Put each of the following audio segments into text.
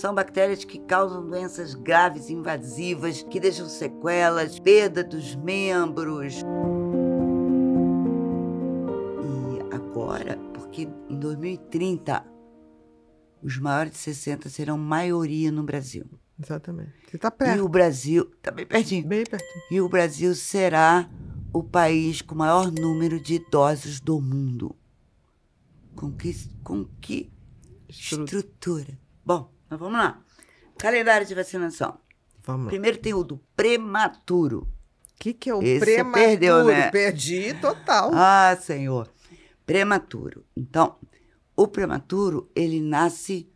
São bactérias que causam doenças graves, invasivas, que deixam sequelas, perda dos membros. E agora, porque em 2030 os maiores de 60 serão maioria no Brasil. Exatamente. Você está perto. E o Brasil. Está bem pertinho. Bem pertinho. E o Brasil será o país com maior número de idosos do mundo. Com que, com que estrutura? estrutura? Bom, mas vamos lá. Calendário de vacinação. Vamos. Primeiro tem o do prematuro. O que, que é o Esse prematuro? Perdeu, né? Perdi total. Ah, senhor. Prematuro. Então, o prematuro, ele nasce.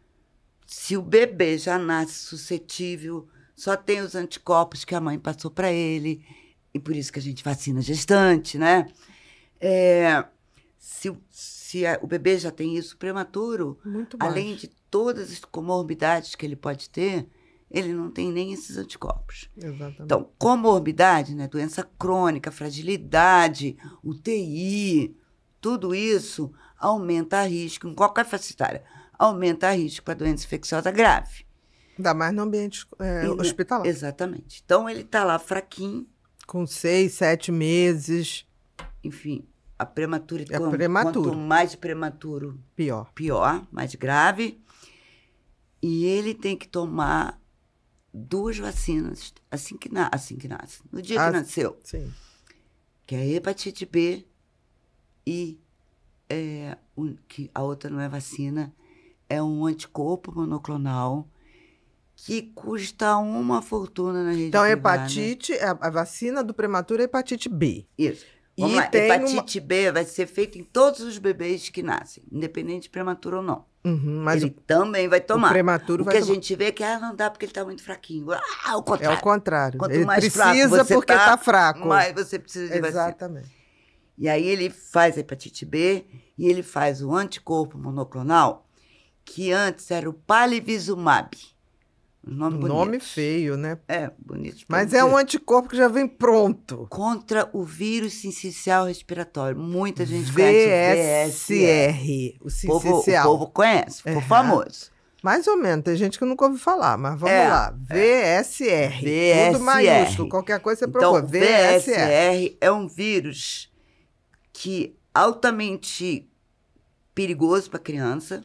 Se o bebê já nasce suscetível, só tem os anticorpos que a mãe passou para ele, e por isso que a gente vacina gestante, né? É, se, se a, o bebê já tem isso prematuro, além de todas as comorbidades que ele pode ter, ele não tem nem esses anticorpos. Exatamente. Então, comorbidade, né, doença crônica, fragilidade, UTI, tudo isso aumenta risco em qualquer facetária, Aumenta aumenta risco para doença infecciosa grave. Ainda mais no ambiente é, né, hospitalar. Exatamente. Então, ele está lá fraquinho. Com seis, sete meses. Enfim, a prematuridade. É prematuro. Quanto mais prematuro, pior. Pior, mais grave. E ele tem que tomar duas vacinas assim que, na, assim que nasce, no dia que nasceu. Sim. Que é hepatite B e é, um, que a outra não é vacina, é um anticorpo monoclonal que custa uma fortuna na rede Então, privada. hepatite, é a, a, vacina do prematuro é hepatite B. Isso. Vamos e a hepatite uma... B vai ser feita em todos os bebês que nascem, independente de prematuro ou não. Uhum, mas ele o, também vai tomar. O, prematuro o que a gente vê é que ah, não dá porque ele está muito fraquinho. Ah, contrário. É o contrário. Quanto ele mais precisa fraco você porque está tá fraco. Mais você precisa de Exatamente. Vacina. E aí ele faz a hepatite B e ele faz o anticorpo monoclonal, que antes era o palivizumab. Nome, nome feio, né? É, bonito. Mas é um anticorpo que já vem pronto. Contra o vírus sincicial respiratório. Muita gente VSR, conhece o VSR. O sincicial. O povo, o povo conhece, ficou é. famoso. Mais ou menos, tem gente que nunca ouviu falar, mas vamos é, lá. É. VSR, VSR. Tudo maiúsculo, qualquer coisa você então, procura. VSR. VSR é um vírus que altamente perigoso para criança.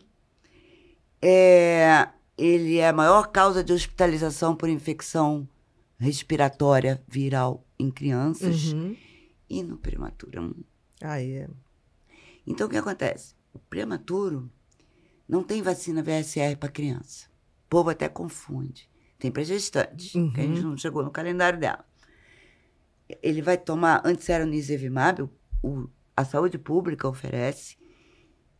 É ele é a maior causa de hospitalização por infecção respiratória viral em crianças uhum. e no prematuro. Ah, é. Então, o que acontece? O prematuro não tem vacina VSR para criança. O povo até confunde. Tem para gestante, uhum. que a gente uhum. não chegou no calendário dela. Ele vai tomar antiseronizevimab, o, a saúde pública oferece,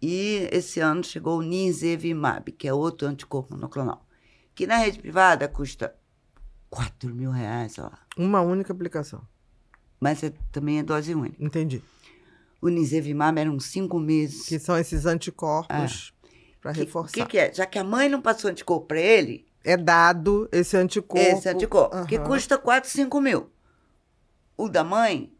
e esse ano chegou o Nirsevimab, que é outro anticorpo monoclonal, que na rede privada custa 4 mil reais, sei lá. Uma única aplicação. Mas é, também é dose única. Entendi. O Nirsevimab eram cinco meses. Que são esses anticorpos é. para reforçar. O que, que, é? Já que a mãe não passou anticorpo para ele... É dado esse anticorpo. Esse anticorpo, uhum. que custa 4, 5 mil. O da mãe,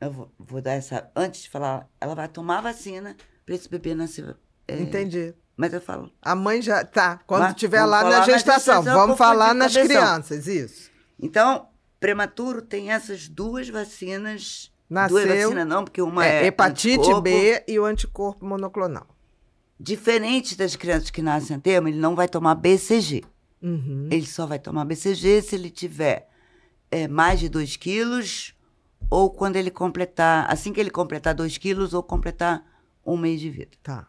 eu vou, vou dar essa... Antes de falar, ela vai tomar a vacina para esse bebê nascer. É... Entendi. Mas eu falo. A mãe já. Tá, quando estiver lá na gestação, na vamos falar nas cabeção. crianças, isso. Então, prematuro tem essas duas vacinas. Nasceu, duas vacinas não, porque uma é, é hepatite B e o anticorpo monoclonal. Diferente das crianças que nascem a termo, ele não vai tomar BCG. Uhum. Ele só vai tomar BCG se ele tiver é, mais de 2 quilos ou quando ele completar, assim que ele completar 2 quilos ou completar um mês de vida. Tá.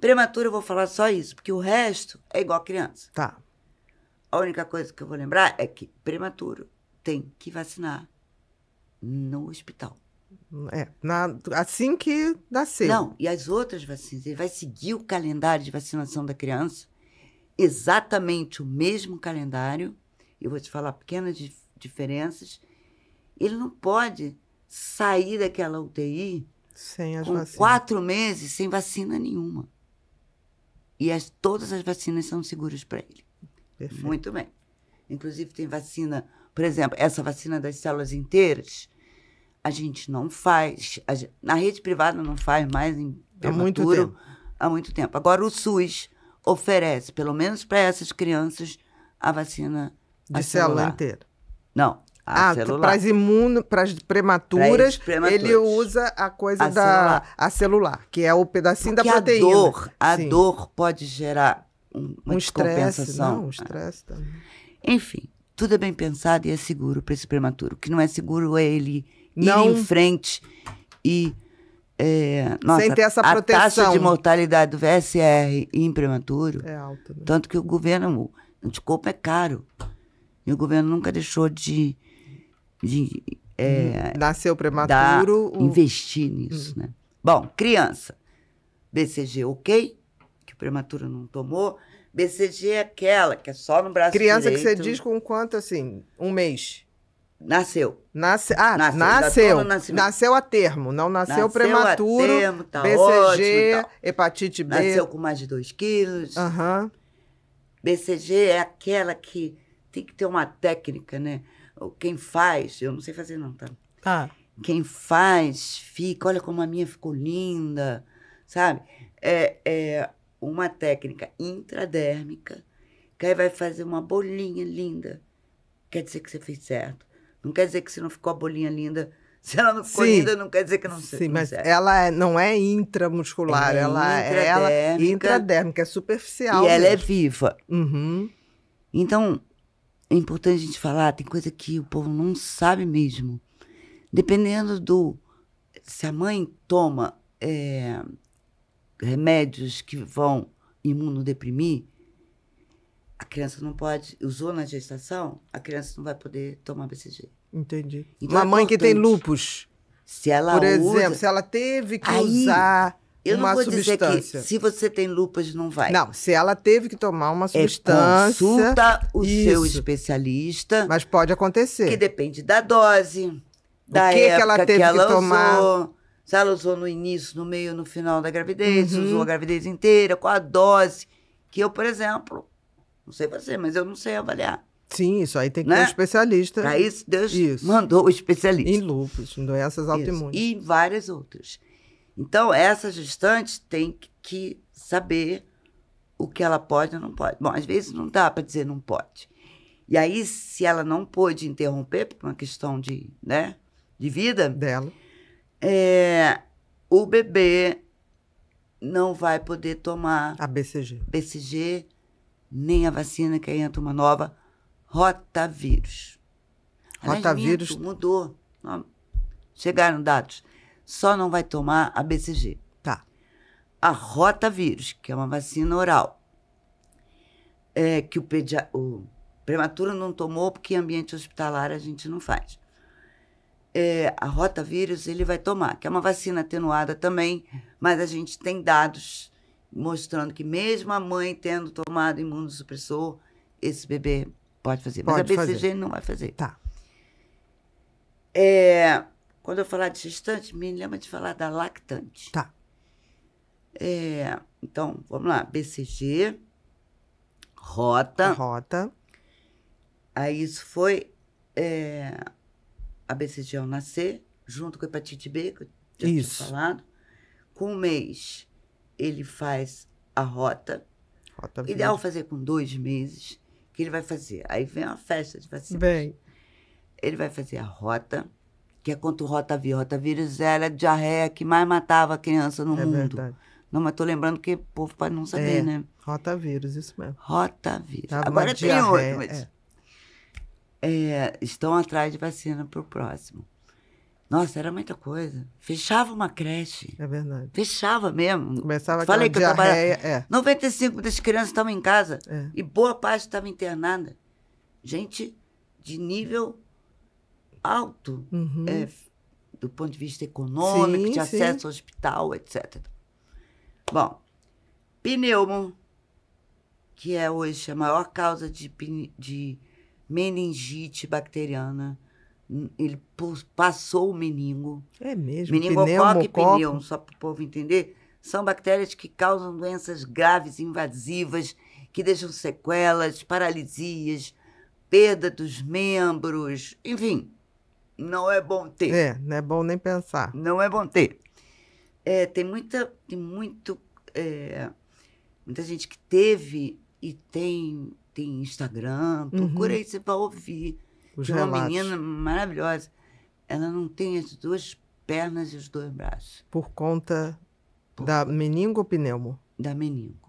Prematuro eu vou falar só isso, porque o resto é igual criança. Tá. A única coisa que eu vou lembrar é que prematuro tem que vacinar no hospital. É, na, assim que nascer. Não, e as outras vacinas, ele vai seguir o calendário de vacinação da criança, exatamente o mesmo calendário, eu vou te falar pequenas dif diferenças. Ele não pode sair daquela UTI sem as com vacinas. quatro meses sem vacina nenhuma. E as, todas as vacinas são seguras para ele. Perfeito. Muito bem. Inclusive, tem vacina, por exemplo, essa vacina das células inteiras, a gente não faz. A, na rede privada não faz mais em há muito tempo. Há muito tempo. Agora, o SUS oferece, pelo menos para essas crianças, a vacina. De a célula inteira. Não, a ah, para as imuno, para as prematuras, ele usa a coisa a da celular. a celular, que é o pedacinho Porque da proteína. A dor, a dor pode gerar uma um estresse, não, um estresse também. É. Enfim, tudo é bem pensado e é seguro para esse prematuro. O que não é seguro é ele não. ir em frente e é, nossa, sem ter essa proteção. A taxa de mortalidade do VSR em prematuro é alta. Né? Tanto que o governo, o anticorpo é caro. E o governo nunca deixou de de, é, Nasceu prematuro. Da, o... Investir nisso, uhum. né? Bom, criança. BCG ok, que o prematuro não tomou. BCG é aquela que é só no braço Criança direito. que você diz com quanto, assim, um mês? Nasceu. Nasce, ah, nasceu. Nasceu. nasceu a termo, não nasceu, nasceu prematuro. Termo, tá BCG, ótimo, hepatite B. Nasceu com mais de 2 quilos. Uhum. BCG é aquela que tem que ter uma técnica, né? Quem faz, eu não sei fazer não, tá? Tá. Quem faz, fica, olha como a minha ficou linda, sabe? É, é uma técnica intradérmica, que aí vai fazer uma bolinha linda. Quer dizer que você fez certo. Não quer dizer que se não ficou a bolinha linda, se ela não ficou Sim. linda, não quer dizer que não Sim, não mas ela é, não é intramuscular, é ela é ela é intradérmica, é superficial. E mesmo. ela é viva. Uhum. Então, é importante a gente falar, tem coisa que o povo não sabe mesmo. Dependendo do. Se a mãe toma é, remédios que vão imunodeprimir, a criança não pode. Usou na gestação, a criança não vai poder tomar BCG. Entendi. Então, Uma é mãe que tem lupus. Se ela Por usa, exemplo, se ela teve que aí, usar eu uma não vou substância. dizer que se você tem lupus não vai. Não, se ela teve que tomar uma é, substância, é, consulta o isso. seu especialista. Mas pode acontecer. Que depende da dose, da o que época que ela teve que, ela que tomar. Usou, se ela usou no início, no meio, no final da gravidez, uhum. usou a gravidez inteira, qual a dose? Que eu, por exemplo, não sei você, mas eu não sei avaliar. Sim, isso aí tem que né? ter um especialista. Para isso, Deus isso. mandou o especialista. Em lupus, em doenças autoimunes. E em várias outras. Então, essa gestante tem que saber o que ela pode ou não pode. Bom, às vezes não dá para dizer não pode. E aí, se ela não pôde interromper, por uma questão de, né, de vida dela, é, o bebê não vai poder tomar a BCG. BCG, nem a vacina, que entra uma nova rotavírus. Rotavírus. Aliás, mito, mudou. Chegaram dados só não vai tomar a BCG. Tá. A rotavírus, que é uma vacina oral, é, que o, pedia o prematuro não tomou porque em ambiente hospitalar a gente não faz. É, a rotavírus ele vai tomar, que é uma vacina atenuada também, mas a gente tem dados mostrando que mesmo a mãe tendo tomado imunossupressor, esse bebê pode fazer. Pode mas a BCG fazer. não vai fazer. Tá. É, quando eu falar de gestante, me lembra de falar da lactante. Tá. É, então, vamos lá. BCG, rota. Rota. Aí isso foi é, a BCG ao nascer, junto com a hepatite B, que eu já isso. tinha falado. Com um mês, ele faz a rota. Rota Ideal fazer com dois meses, que ele vai fazer. Aí vem a festa de vacina. Bem. Ele vai fazer a rota que é contra o rotavírus. Rotavírus era é é a diarreia que mais matava a criança no é mundo. Verdade. Não, mas tô lembrando que o povo pode não saber, é, né? Rotavírus, isso mesmo. Rotavírus. Tava Agora tem outro, mas... É. é. estão atrás de vacina para o próximo. Nossa, era muita coisa. Fechava uma creche. É verdade. Fechava mesmo. Começava Falei que diarreia, eu trabalhava. É. 95 das crianças estavam em casa é. e boa parte estava internada. Gente de nível alto uhum. é, do ponto de vista econômico, sim, de acesso sim. ao hospital, etc. Bom, pneumo, que é hoje a maior causa de, de meningite bacteriana. Ele passou o meningo. É mesmo? Meningocoque e pneumo, só para o povo entender, são bactérias que causam doenças graves, invasivas, que deixam sequelas, paralisias, perda dos membros, enfim, não é bom ter. É, não é bom nem pensar. Não é bom ter. É, tem muita, tem muito, é, muita gente que teve e tem, tem Instagram. Uhum. Procura uhum. aí, você vai ouvir. Os de uma relatos. menina maravilhosa. Ela não tem as duas pernas e os dois braços. Por conta Por da ou pneumo? Da meningo.